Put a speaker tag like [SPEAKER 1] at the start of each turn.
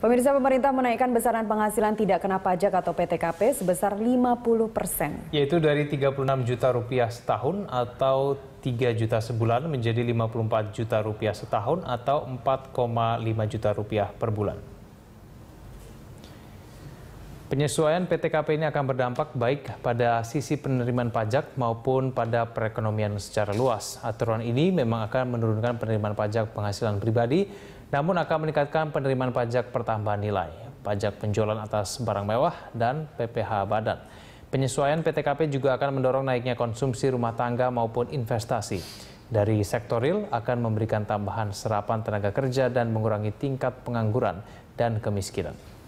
[SPEAKER 1] Pemirsa pemerintah menaikkan besaran penghasilan tidak kena pajak atau PTKP sebesar 50 persen.
[SPEAKER 2] Yaitu dari 36 juta rupiah setahun atau 3 juta sebulan menjadi 54 juta rupiah setahun atau 4,5 juta rupiah per bulan. Penyesuaian PTKP ini akan berdampak baik pada sisi penerimaan pajak maupun pada perekonomian secara luas. Aturan ini memang akan menurunkan penerimaan pajak penghasilan pribadi, namun akan meningkatkan penerimaan pajak pertambahan nilai, pajak penjualan atas barang mewah, dan PPH badan. Penyesuaian PTKP juga akan mendorong naiknya konsumsi rumah tangga maupun investasi. Dari sektor real akan memberikan tambahan serapan tenaga kerja dan mengurangi tingkat pengangguran dan kemiskinan.